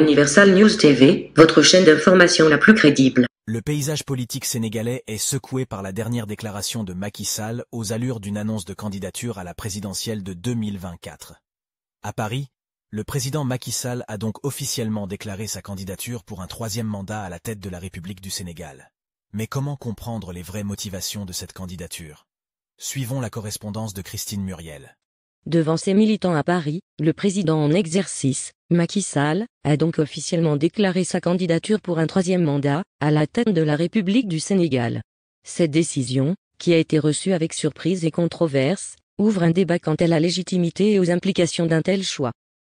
Universal News TV, votre chaîne d'information la plus crédible. Le paysage politique sénégalais est secoué par la dernière déclaration de Macky Sall aux allures d'une annonce de candidature à la présidentielle de 2024. À Paris, le président Macky Sall a donc officiellement déclaré sa candidature pour un troisième mandat à la tête de la République du Sénégal. Mais comment comprendre les vraies motivations de cette candidature Suivons la correspondance de Christine Muriel. Devant ses militants à Paris, le président en exercice, Macky Sall a donc officiellement déclaré sa candidature pour un troisième mandat à la tête de la République du Sénégal. Cette décision, qui a été reçue avec surprise et controverse, ouvre un débat quant à la légitimité et aux implications d'un tel choix.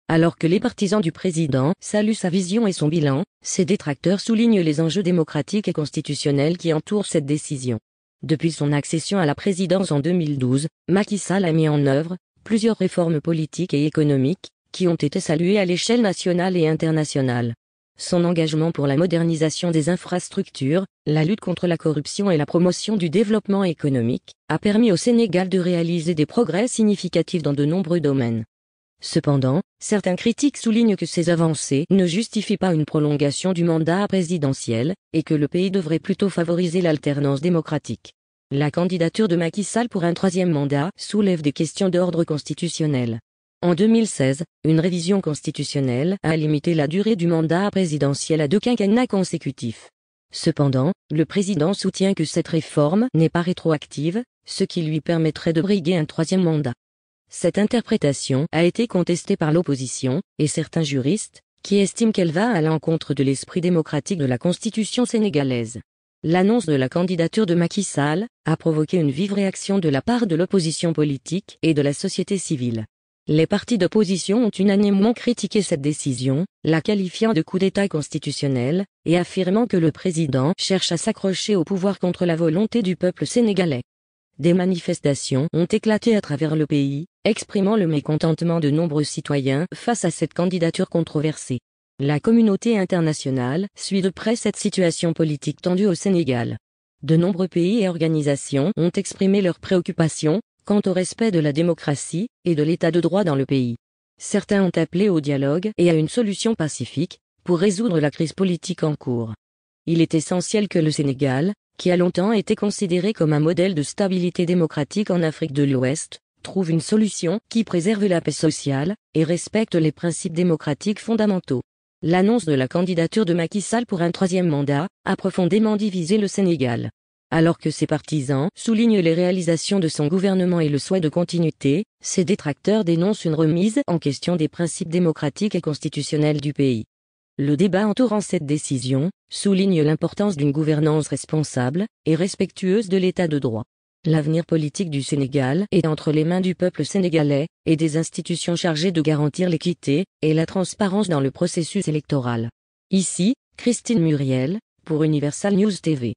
Alors que les partisans du président saluent sa vision et son bilan, ses détracteurs soulignent les enjeux démocratiques et constitutionnels qui entourent cette décision. Depuis son accession à la présidence en 2012, Macky Sall a mis en œuvre plusieurs réformes politiques et économiques qui ont été salués à l'échelle nationale et internationale. Son engagement pour la modernisation des infrastructures, la lutte contre la corruption et la promotion du développement économique a permis au Sénégal de réaliser des progrès significatifs dans de nombreux domaines. Cependant, certains critiques soulignent que ces avancées ne justifient pas une prolongation du mandat présidentiel et que le pays devrait plutôt favoriser l'alternance démocratique. La candidature de Macky Sall pour un troisième mandat soulève des questions d'ordre constitutionnel. En 2016, une révision constitutionnelle a limité la durée du mandat présidentiel à deux quinquennats consécutifs. Cependant, le président soutient que cette réforme n'est pas rétroactive, ce qui lui permettrait de briguer un troisième mandat. Cette interprétation a été contestée par l'opposition et certains juristes, qui estiment qu'elle va à l'encontre de l'esprit démocratique de la Constitution sénégalaise. L'annonce de la candidature de Macky Sall a provoqué une vive réaction de la part de l'opposition politique et de la société civile. Les partis d'opposition ont unanimement critiqué cette décision, la qualifiant de coup d'État constitutionnel, et affirmant que le président cherche à s'accrocher au pouvoir contre la volonté du peuple sénégalais. Des manifestations ont éclaté à travers le pays, exprimant le mécontentement de nombreux citoyens face à cette candidature controversée. La communauté internationale suit de près cette situation politique tendue au Sénégal. De nombreux pays et organisations ont exprimé leurs préoccupations, quant au respect de la démocratie et de l'état de droit dans le pays. Certains ont appelé au dialogue et à une solution pacifique pour résoudre la crise politique en cours. Il est essentiel que le Sénégal, qui a longtemps été considéré comme un modèle de stabilité démocratique en Afrique de l'Ouest, trouve une solution qui préserve la paix sociale et respecte les principes démocratiques fondamentaux. L'annonce de la candidature de Macky Sall pour un troisième mandat a profondément divisé le Sénégal alors que ses partisans soulignent les réalisations de son gouvernement et le souhait de continuité, ses détracteurs dénoncent une remise en question des principes démocratiques et constitutionnels du pays. Le débat entourant cette décision souligne l'importance d'une gouvernance responsable et respectueuse de l'état de droit. L'avenir politique du Sénégal est entre les mains du peuple sénégalais et des institutions chargées de garantir l'équité et la transparence dans le processus électoral. Ici, Christine Muriel, pour Universal News TV.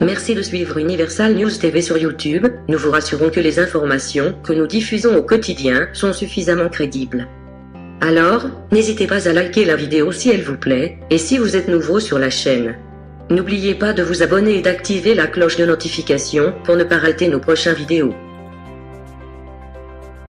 Merci de suivre Universal News TV sur YouTube. Nous vous rassurons que les informations que nous diffusons au quotidien sont suffisamment crédibles. Alors, n'hésitez pas à liker la vidéo si elle vous plaît, et si vous êtes nouveau sur la chaîne. N'oubliez pas de vous abonner et d'activer la cloche de notification pour ne pas rater nos prochaines vidéos.